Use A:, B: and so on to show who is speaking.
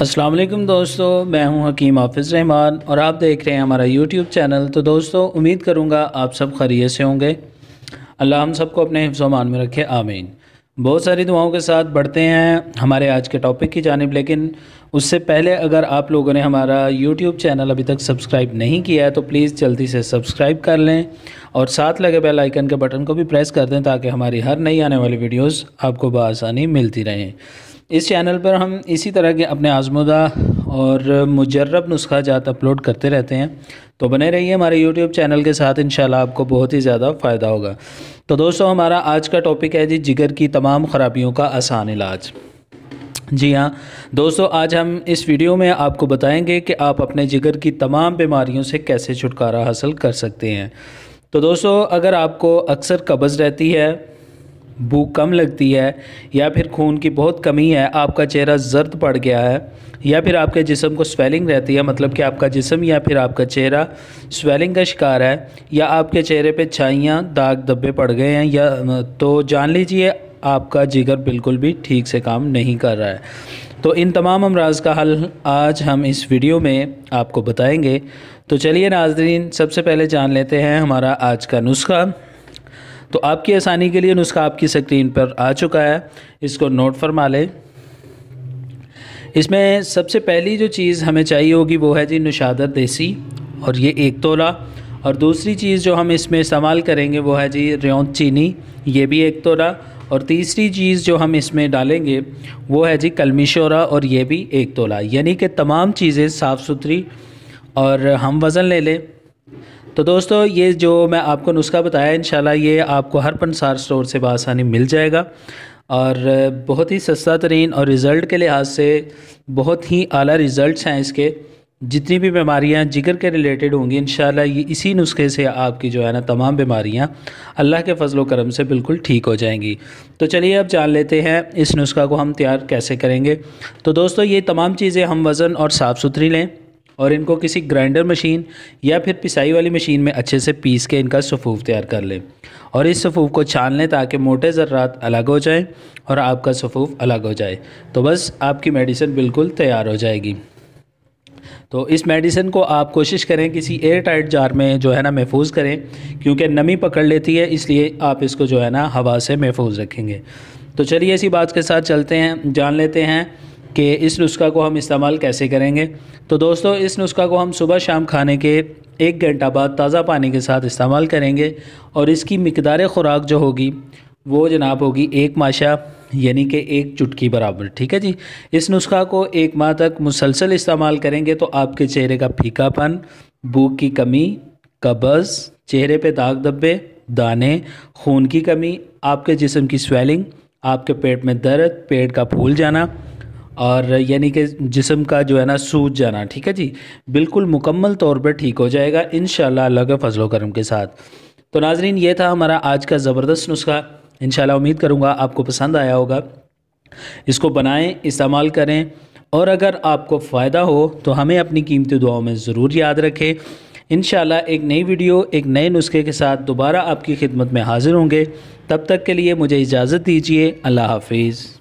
A: السلام علیکم دوستو میں ہوں حکیم حافظ رحمان اور آپ دیکھ رہے ہیں ہمارا یوٹیوب چینل تو دوستو امید کروں گا آپ سب خریے سے ہوں گے اللہ ہم سب کو اپنے حفظ و مان میں رکھے آمین بہت ساری دعاؤں کے ساتھ بڑھتے ہیں ہمارے آج کے ٹاپک کی جانب لیکن اس سے پہلے اگر آپ لوگوں نے ہمارا یوٹیوب چینل ابھی تک سبسکرائب نہیں کیا ہے تو پلیز جلدی سے سبسکرائب کر لیں اور ساتھ لگے بیل آئیکن کے بٹن کو بھی پریس کر دیں تاکہ ہماری ہر نئی آنے والی ویڈیوز آپ کو بآسانی ملتی رہیں اس چینل پر ہم اسی طرح کے اپنے آزمودہ اور مجرب نسخہ جات اپلوڈ کرتے رہتے ہیں تو بنے رہیے ہمارے یوٹیوب چینل کے ساتھ انشاءاللہ آپ کو بہت ہی زیادہ فائدہ ہوگا تو دوستو ہمارا آج کا ٹاپک ہے جی جگر کی تمام خرابیوں کا آسان علاج جی ہاں دوستو آج ہم اس ویڈیو میں آپ کو بتائیں گے کہ آپ اپنے جگر کی تمام بیماریوں سے کیسے چھٹکارا حاصل کر سکتے ہیں تو دوستو اگر آپ کو اکثر قبض رہتی ہے بھوک کم لگتی ہے یا پھر خون کی بہت کمی ہے آپ کا چہرہ زرد پڑ گیا ہے یا پھر آپ کے جسم کو سویلنگ رہتی ہے مطلب کہ آپ کا جسم یا پھر آپ کا چہرہ سویلنگ کا شکار ہے یا آپ کے چہرے پہ چھائیاں داغ دھبے پڑ گئے ہیں یا تو جان لیجئے آپ کا جگر بالکل بھی ٹھیک سے کام نہیں کر رہا ہے تو ان تمام امراض کا حل آج ہم اس ویڈیو میں آپ کو بتائیں گے تو چلیے ناظرین سب سے پہلے جان لیتے ہیں ہمارا آج کا نسخہ تو آپ کی آسانی کے لیے نسخہ آپ کی سکرین پر آ چکا ہے اس کو نوٹ فرما لیں اس میں سب سے پہلی جو چیز ہمیں چاہیے ہوگی وہ ہے جی نشاد دیسی اور یہ ایک تولہ اور دوسری چیز جو ہم اس میں استعمال کریں گے وہ ہے جی ریونت چینی یہ بھی ایک تولہ اور تیسری چیز جو ہم اس میں ڈالیں گے وہ ہے جی کلمی شورا اور یہ بھی ایک تولہ یعنی کہ تمام چیزیں صاف ستھری اور ہم وزن لے لیں تو دوستو یہ جو میں آپ کو نسخہ بتایا انشاءاللہ یہ آپ کو ہر پنسار سٹور سے بآسانی مل جائے گا اور بہت ہی سستا ترین اور رزلٹ کے لحاظ سے بہت ہی اعلیٰ ریزلٹس ہیں اس کے جتنی بھی بیماریاں جگر کے ریلیٹڈ ہوں گی انشاءاللہ یہ اسی نسخے سے آپ کی جو ہے نا تمام بیماریاں اللہ کے فضل و کرم سے بالکل ٹھیک ہو جائیں گی تو چلیے اب جان لیتے ہیں اس نسخہ کو ہم تیار کیسے کریں گے تو دوستو یہ تمام چیزیں ہم وزن اور صاف ستھری لیں اور ان کو کسی گرائنڈر مشین یا پھر پسائی والی مشین میں اچھے سے پیس کے ان کا صفوف تیار کر لیں اور اس صفوف کو چھان لیں تاکہ موٹے ذرات الگ ہو جائیں اور آپ کا صفوف الگ ہو جائے تو بس آپ کی میڈیسن بالکل تیار ہو جائے گی تو اس میڈیسن کو آپ کوشش کریں کسی ایئر ٹائٹ جار میں جو ہے نا محفوظ کریں کیونکہ نمی پکڑ لیتی ہے اس لیے آپ اس کو جو ہے نا ہوا سے محفوظ رکھیں گے تو چلیے اسی بات کے ساتھ چلتے ہیں جان لیتے ہیں کہ اس نسخہ کو ہم استعمال کیسے کریں گے تو دوستو اس نسخہ کو ہم صبح شام کھانے کے ایک گھنٹہ بعد تازہ پانی کے ساتھ استعمال کریں گے اور اس کی مقدار خوراک جو ہوگی وہ جناب ہوگی ایک ماشا یعنی کہ ایک چٹکی برابر ٹھیک ہے جی اس نسخہ کو ایک ماہ تک مسلسل استعمال کریں گے تو آپ کے چہرے کا پھیکا پن بوک کی کمی قبض چہرے پہ داغ دبے دانے خون کی کمی آپ کے جسم کی سویلنگ آپ کے پیٹ میں درد پیٹ کا پھول جانا اور یعنی کہ جسم کا جو ہے نا سوج جانا ٹھیک ہے جی بالکل مکمل طور پر ٹھیک ہو جائے گا انشاءاللہ اللہ کے فضل و کرم کے ساتھ تو ناظرین یہ تھا ہمارا آج کا زبردست نسخہ انشاءاللہ امید کروں گا آپ کو پسند آیا ہوگا اس کو بنائیں استعمال کریں اور اگر آپ کو فائدہ ہو تو ہمیں اپنی قیمتی دعاؤں میں ضرور یاد رکھیں انشاءاللہ ایک نئی ویڈیو ایک نئے نسخے کے ساتھ دوبارہ آپ کی خدمت میں حاضر ہوں گے تب تک کے لیے مجھے اجازت دیجیے اللہ حافظ